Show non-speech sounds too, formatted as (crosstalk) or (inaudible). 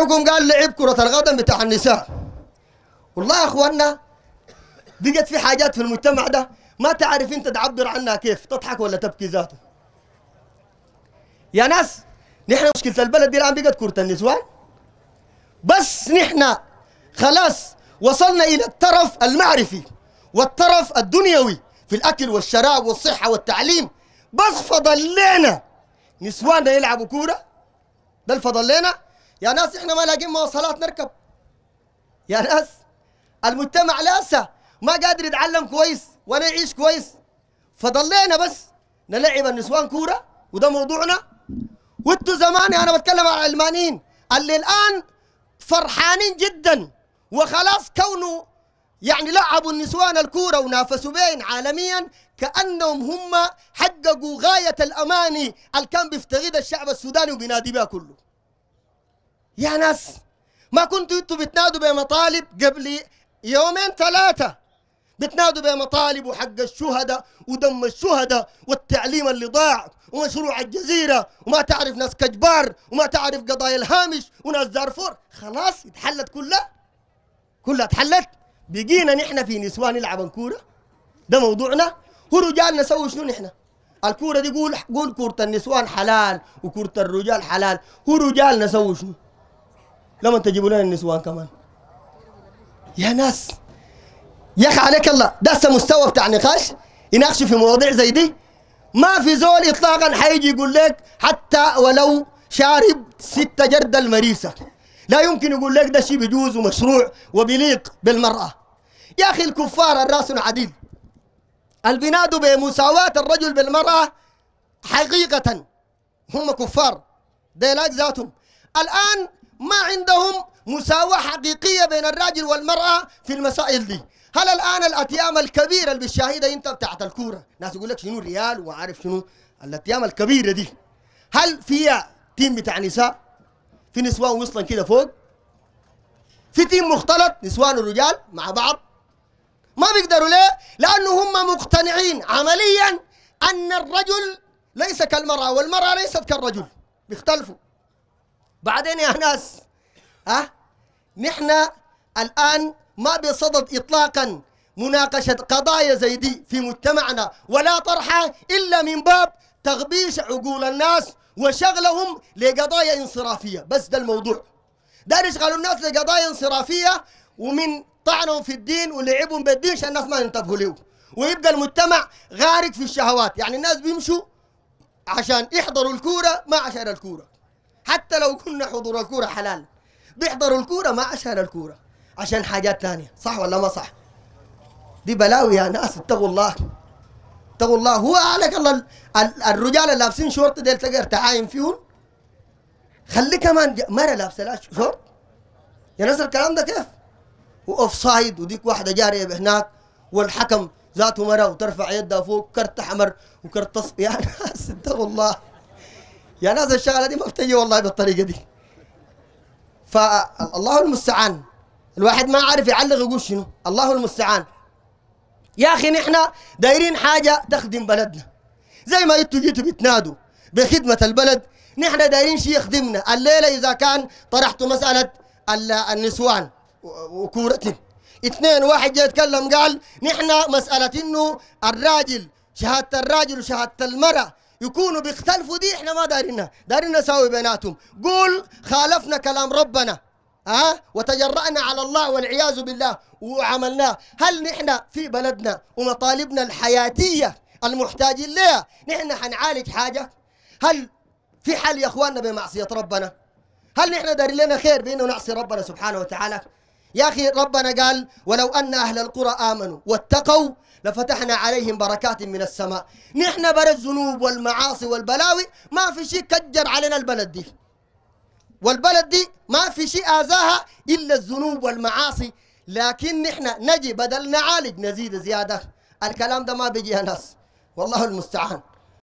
حكم قال لعب كرة القدم بتاع النساء والله يا اخوانا بقت في حاجات في المجتمع ده ما تعرف انت تعبر عنها كيف تضحك ولا تبكي ذاته يا ناس نحن مشكلة البلد دي الآن بقت كرة النسوان بس نحن خلاص وصلنا إلى الطرف المعرفي والطرف الدنيوي في الأكل والشراب والصحة والتعليم بس فضلينا لنا نسواننا يلعبوا كورة ده الفضل يا ناس احنا ما لاقين مواصلات نركب يا ناس المجتمع لسه ما قادر يتعلم كويس ولا يعيش كويس فضلينا بس نلعب النسوان كوره وده موضوعنا وانتوا زمان انا بتكلم على العلمانيين اللي الان فرحانين جدا وخلاص كونه يعني لعبوا النسوان الكوره ونافسوا بين عالميا كانهم هم حققوا غايه الاماني اللي كان بيفتقدها الشعب السوداني وبينادي بها كله يا ناس ما كنتوا انتوا بتنادوا بمطالب قبل يومين ثلاثة بتنادوا بمطالب وحق الشهداء ودم الشهداء والتعليم اللي ضاع ومشروع الجزيرة وما تعرف ناس كجبار وما تعرف قضايا الهامش وناس دارفور خلاص اتحلت كلها كلها اتحلت بقينا نحن في نسوان نلعب الكوره ده موضوعنا هو رجالنا سووا شنو نحن الكورة دي قول قول كورة النسوان حلال وكورة الرجال حلال هو رجالنا سووا شنو لما تجيبوا لنا النسوان كمان يا ناس يا اخي عليك الله ده مستوى بتاع نقاش يناقشوا في مواضيع زي دي ما في زول اطلاقا حيجي يقول لك حتى ولو شارب ستة جرد المريسة لا يمكن يقول لك ده شيء بيجوز ومشروع وبيليق بالمرأة يا أخي الكفار الراس عديد البناد بمساواة الرجل بالمرأة حقيقة هم كفار ديلاك ذاتهم الآن ما عندهم مساواة حقيقية بين الراجل والمرأة في المسائل دي هل الآن الأتيام الكبيرة اللي بالشاهدة أنت بتاعت الكورة ناس يقول لك شنو ريال وعارف شنو الأتيام الكبيرة دي هل فيها تيم بتاع نساء في نسوان وصلا كده فوق في تيم مختلط نسوان ورجال مع بعض ما بيقدروا ليه لأنه هم مقتنعين عمليا أن الرجل ليس كالمرأة والمرأة ليست كالرجل بيختلفوا بعدين يا ناس ها نحن الآن ما بصدد إطلاقا مناقشة قضايا زي دي في مجتمعنا ولا طرحها إلا من باب تغبيش عقول الناس وشغلهم لقضايا انصرافية بس ده الموضوع ده يشغلوا الناس لقضايا انصرافية ومن طعنهم في الدين ولعبهم بالدين عشان الناس ما ينتبهوا له ويبقى المجتمع غارق في الشهوات يعني الناس بيمشوا عشان يحضروا الكورة ما عشان الكورة حتى لو كنا حضور الكورة حلال بيحضروا الكورة ما عشان الكورة عشان حاجات ثانيه صح ولا ما صح دي بلاوي يا ناس اتقوا الله اتقوا الله هو عليك الله الرجال اللي لابسين شورت ديل تقدر تعاين فيهم خلي كمان مرة لابسة لا شورت يا ناس الكلام ده كيف واوف سايد وديك واحدة جارية هناك والحكم ذاته مرة وترفع يدها فوق كرت أحمر وكرت تصفي (laughs) يا ناس اتقوا الله يا ناس الشغله دي ما بتجي والله بالطريقه دي فالله المستعان الواحد ما عارف يعلق يقول شنو الله المستعان يا اخي نحن دايرين حاجه تخدم بلدنا زي ما انتوا جيتوا بتنادوا بخدمه البلد نحن دايرين شيء يخدمنا الليله اذا كان طرحتوا مساله النسوان وكورة اثنين واحد جاي يتكلم قال نحن مساله انه الراجل شهاده الراجل وشهاده المراه يكونوا بيختلفوا دي احنا ما دارينها دارينا نساوي بيناتهم قول خالفنا كلام ربنا ها أه؟ وتجرأنا على الله والعياذ بالله وعملناه هل نحن في بلدنا ومطالبنا الحياتية المحتاجين لها نحن حنعالج حاجة هل في حل يا اخواننا بمعصية ربنا هل نحن دارين لنا خير بأنه نعصي ربنا سبحانه وتعالى يا أخي ربنا قال ولو أن أهل القرى آمنوا واتقوا لفتحنا عليهم بركات من السماء نحن بر الذنوب والمعاصي والبلاوي ما في شيء كجر علينا البلد دي والبلد دي ما في شيء آذاها إلا الذنوب والمعاصي لكن نحن نجي بدل نعالج نزيد زيادة الكلام ده ما بيجي ناس والله المستعان